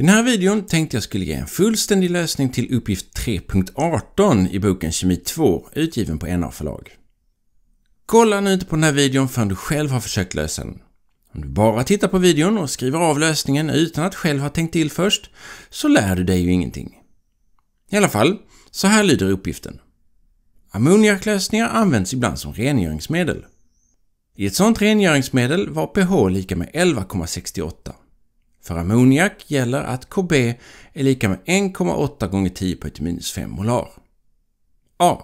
I den här videon tänkte jag skulle ge en fullständig lösning till uppgift 3.18 i boken Kemi 2, utgiven på NA förlag. Kolla nu inte på den här videon förrän du själv har försökt lösa den. Om du bara tittar på videon och skriver av lösningen utan att själv ha tänkt till först, så lär du dig ju ingenting. I alla fall, så här lyder uppgiften. Ammoniaklösningar används ibland som rengöringsmedel. I ett sådant rengöringsmedel var pH lika med 11,68. För ammoniak gäller att Kb är lika med 1,8 gånger 10 på ett minus 5 molar. A.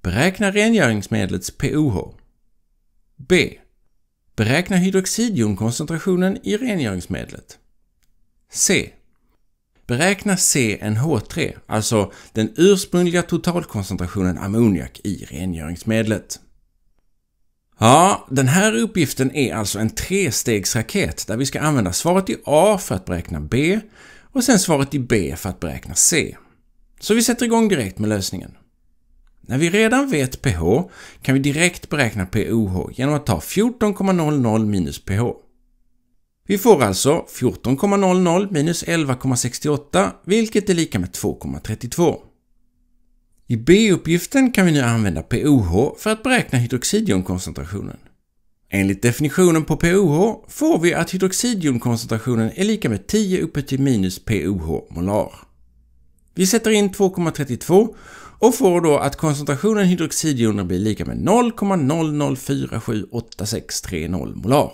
Beräkna rengöringsmedlets pOH. B. Beräkna hydroxidjonkoncentrationen i rengöringsmedlet. C. Beräkna CnH3, alltså den ursprungliga totalkoncentrationen ammoniak i rengöringsmedlet. Ja, den här uppgiften är alltså en trestegsraket där vi ska använda svaret i A för att beräkna B och sen svaret i B för att beräkna C. Så vi sätter igång direkt med lösningen. När vi redan vet pH kan vi direkt beräkna pOH genom att ta 14,00 minus pH. Vi får alltså 14,00 minus 11,68 vilket är lika med 2,32. I B-uppgiften kan vi nu använda pOH för att beräkna hydroxidionkoncentrationen. Enligt definitionen på pOH får vi att hydroxidionkoncentrationen är lika med 10 uppe till minus pOH molar. Vi sätter in 2,32 och får då att koncentrationen hydroxidjoner blir lika med 0,00478630 molar.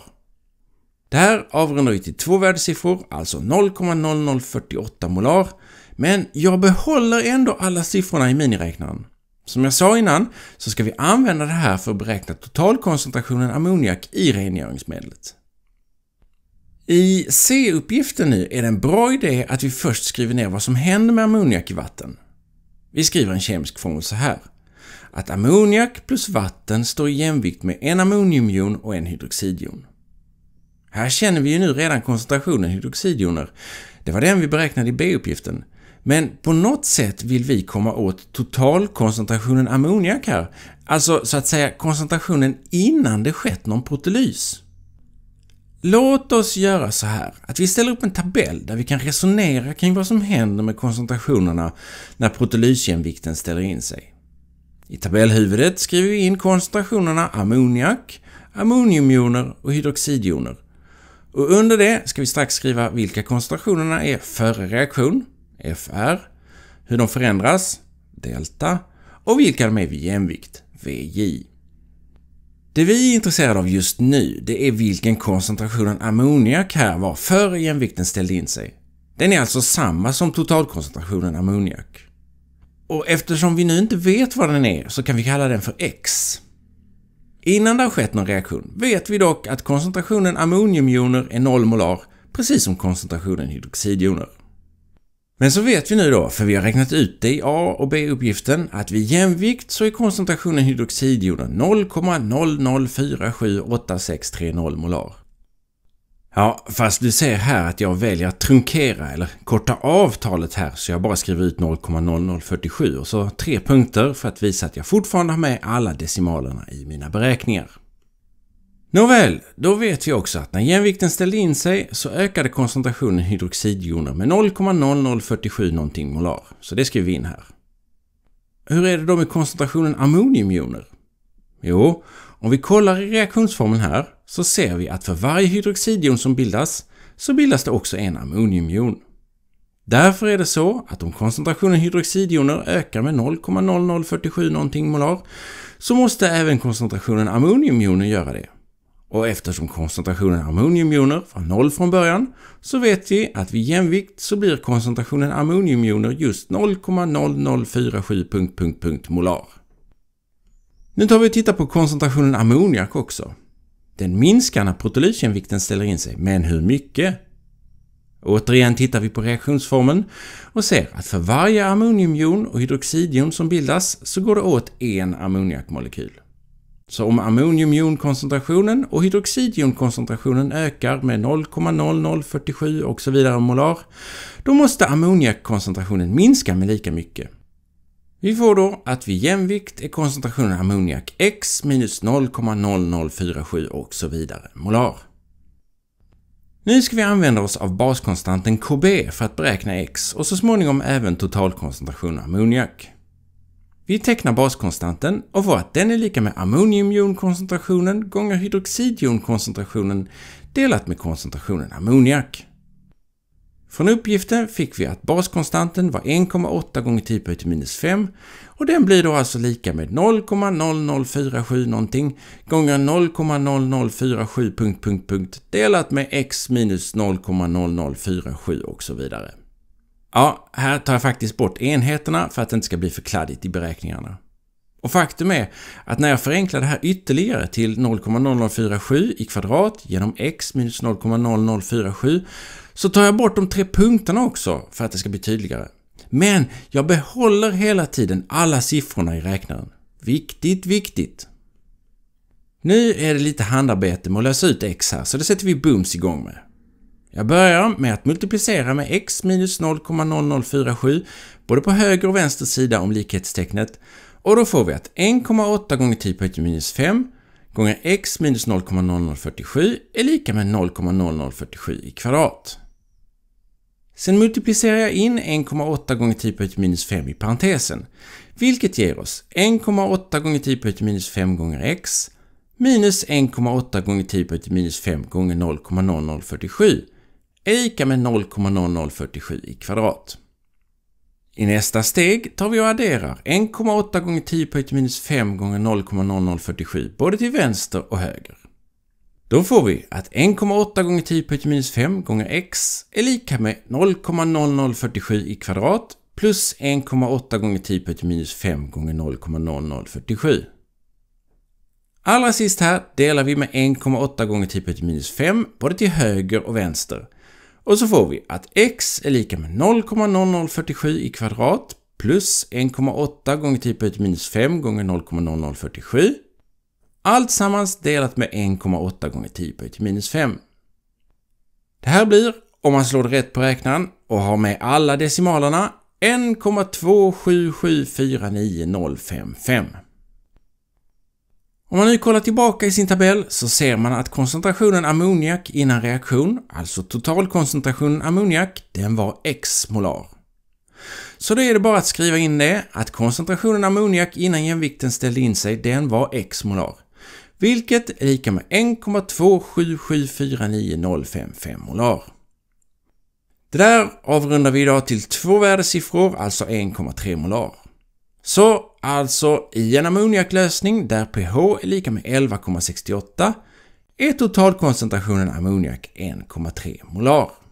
Det här avrundar vi till två värdesiffror, alltså 0,0048 molar men jag behåller ändå alla siffrorna i miniräknaren. Som jag sa innan så ska vi använda det här för att beräkna totalkoncentrationen ammoniak i rengöringsmedlet. I C-uppgiften nu är det en bra idé att vi först skriver ner vad som händer med ammoniak i vatten. Vi skriver en kemisk formel så här. Att ammoniak plus vatten står i jämvikt med en ammoniumjon och en hydroxidjon. Här känner vi ju nu redan koncentrationen hydroxidjoner, Det var den vi beräknade i B-uppgiften, men på något sätt vill vi komma åt totalkoncentrationen ammoniak här, alltså så att säga koncentrationen innan det skett någon protolys. Låt oss göra så här att vi ställer upp en tabell där vi kan resonera kring vad som händer med koncentrationerna när protolysjämvikten ställer in sig. I tabellhuvudet skriver vi in koncentrationerna ammoniak, ammoniumjoner och hydroxidjoner. Och under det ska vi strax skriva vilka koncentrationerna är före reaktion, FR, hur de förändras, delta, och vilka de är vid jämvikt, VJ. Det vi är intresserade av just nu, det är vilken koncentration ammoniak här var före jämvikten ställde in sig. Den är alltså samma som totalkoncentrationen ammoniak. Och eftersom vi nu inte vet vad den är så kan vi kalla den för X. Innan det har skett någon reaktion vet vi dock att koncentrationen ammoniumjoner är 0 nollmolar, precis som koncentrationen hydroxidjoner. Men så vet vi nu då, för vi har räknat ut det i A och B-uppgiften, att vid jämvikt så är koncentrationen hydroxidjoner 0,00478630 molar. Ja, fast du ser här att jag väljer att trunkera eller korta av talet här så jag bara skriver ut 0,0047 och så tre punkter för att visa att jag fortfarande har med alla decimalerna i mina beräkningar. Nåväl, då vet vi också att när jämvikten ställde in sig så ökade koncentrationen hydroxidjoner med 0,0047 någonting molar. Så det skriver vi in här. Hur är det då med koncentrationen ammoniumjoner? Jo, om vi kollar i reaktionsformeln här så ser vi att för varje hydroxidjon som bildas så bildas det också en ammoniumjon. Därför är det så att om koncentrationen hydroxidjoner ökar med 0,0047 någonting molar så måste även koncentrationen ammoniumjoner göra det. Och eftersom koncentrationen ammoniumjoner var noll från början så vet vi att vid jämvikt så blir koncentrationen ammoniumjoner just 0,0047 molar. Nu tar vi och tittar på koncentrationen ammoniak också. Den minskar när protolysgenvikten ställer in sig, men hur mycket? Återigen tittar vi på reaktionsformeln och ser att för varje ammoniumjon och hydroxidion som bildas så går det åt en ammoniakmolekyl. Så om ammoniumjonkoncentrationen och hydroxidjonkoncentrationen ökar med 0,0047 och så vidare molar, då måste ammoniakkoncentrationen minska med lika mycket. Vi får då att vid jämvikt är koncentrationen ammoniak x minus 0,0047 och så vidare molar. Nu ska vi använda oss av baskonstanten Kb för att beräkna x och så småningom även totalkoncentrationen ammoniak. Vi tecknar baskonstanten och får att den är lika med ammoniumjonkoncentrationen gånger hydroxidjonkoncentrationen delat med koncentrationen ammoniak. Från uppgiften fick vi att baskonstanten var 1,8 gånger 10 på minus 5 och den blir då alltså lika med 0,0047 någonting gånger 0,0047 delat med x minus 0,0047 och så vidare. Ja, här tar jag faktiskt bort enheterna för att det inte ska bli för kladdigt i beräkningarna. Och faktum är att när jag förenklar det här ytterligare till 0,0047 i kvadrat genom x minus 0,0047 så tar jag bort de tre punkterna också för att det ska bli tydligare. Men jag behåller hela tiden alla siffrorna i räknaren. Viktigt, viktigt! Nu är det lite handarbete med att lösa ut x här, så det sätter vi Booms igång med. Jag börjar med att multiplicera med x minus 0,0047 både på höger och vänster sida om likhetstecknet och då får vi att 1,8 gånger 10 på 1 minus 5 gånger x minus 0,0047 är lika med 0,0047 i kvadrat. Sen multiplicerar jag in 1,8 gånger 10 på 1 minus 5 i parentesen, vilket ger oss 1,8 gånger 10 på 1 minus 5 gånger x minus 1,8 gånger 10 på 1 minus 5 gånger 0,0047 är lika med 0,0047 i kvadrat. I nästa steg tar vi och adderar 1,8 gånger 10 poäng minus 5 gånger 0,0047 både till vänster och höger. Då får vi att 1,8 gånger 10 poäng minus 5 gånger x är lika med 0,0047 i kvadrat plus 1,8 gånger 10 poäng minus 5 gånger 0,0047. Allra sist här delar vi med 1,8 gånger 10 poäng minus 5 både till höger och vänster och så får vi att x är lika med 0,0047 i kvadrat plus 1,8 gånger 10 på minus 5 gånger 0,0047. Allt sammans delat med 1,8 gånger 10 på minus 5. Det här blir, om man slår det rätt på räknaren och har med alla decimalerna, 1,277490555. Om man nu kollar tillbaka i sin tabell så ser man att koncentrationen ammoniak innan reaktion, alltså totalkoncentrationen ammoniak, den var x molar. Så då är det bara att skriva in det, att koncentrationen ammoniak innan jämvikten ställde in sig, den var x molar. Vilket är lika med 1,27749055 molar. Det där avrundar vi idag till två värdesiffror, alltså 1,3 molar. Så alltså i en ammoniaklösning där pH är lika med 11,68 är totalkoncentrationen ammoniak 1,3 molar.